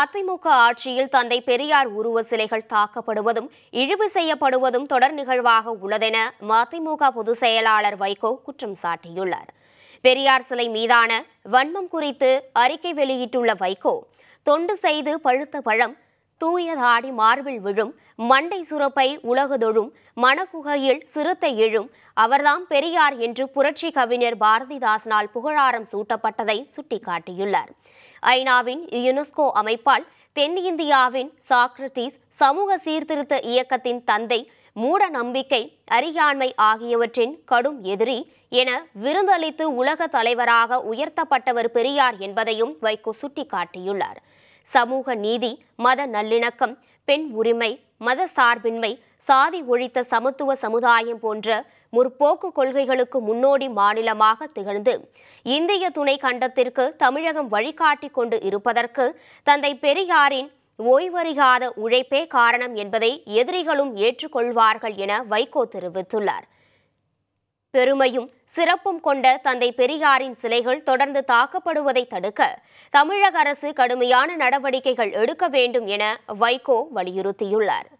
அதிமுக ஆட்சியில் தந்தை பெரியார் உருவ சிலைகள் தாக்கப்படுவதும் இழிவு செய்யப்படுவதும் தொடர் நிகழ்வாக உள்ளதென மதிமுக பொதுச் செயலாளர் வைகோ குற்றம் சாட்டியுள்ளார் பெரியார் சிலை மீதான வன்மம் குறித்து அறிக்கை வெளியிட்டுள்ள வைகோ தொண்டு செய்து பழுத்த பழம் தூயதாடி மார்பில் விழும் மண்டை சுரப்பை உலகதொழும் மணக்குகையில் சிறுத்தை எழும் அவர்தாம் பெரியார் என்று புரட்சி கவிஞர் பாரதிதாசனால் புகழாரம் சூட்டப்பட்டதை சுட்டிக்காட்டியுள்ளார் ஐநாவின் யுனெஸ்கோ அமைப்பால் தென்னிந்தியாவின் சாக்ரட்டிஸ் சமூக சீர்திருத்த இயக்கத்தின் தந்தை மூட நம்பிக்கை அறியாண்மை ஆகியவற்றின் கடும் எதிரி என விருந்தளித்து உலக தலைவராக உயர்த்தப்பட்டவர் பெரியார் என்பதையும் வைகோ சுட்டிக்காட்டியுள்ளார் சமூக நீதி மத நல்லிணக்கம் பெண் உரிமை மத சார்பின்மை சாதி ஒழித்த சமத்துவ சமுதாயம் போன்ற முற்போக்கு கொள்கைகளுக்கு முன்னோடி மாநிலமாக திகழ்ந்து இந்திய துணை கண்டத்திற்கு தமிழகம் வழிகாட்டி கொண்டு இருப்பதற்கு தந்தை பெரியாரின் ஓய்வறியாத உழைப்பே காரணம் என்பதை எதிரிகளும் ஏற்றுக்கொள்வார்கள் என வைகோ தெரிவித்துள்ளார் பெருமையும் சிறப்பும் கொண்ட தந்தை பெரியாரின் சிலைகள் தொடர்ந்து தாக்கப்படுவதை தடுக்க தமிழக அரசு கடுமையான நடவடிக்கைகள் எடுக்க வேண்டும் என வைகோ வலியுறுத்தியுள்ளார்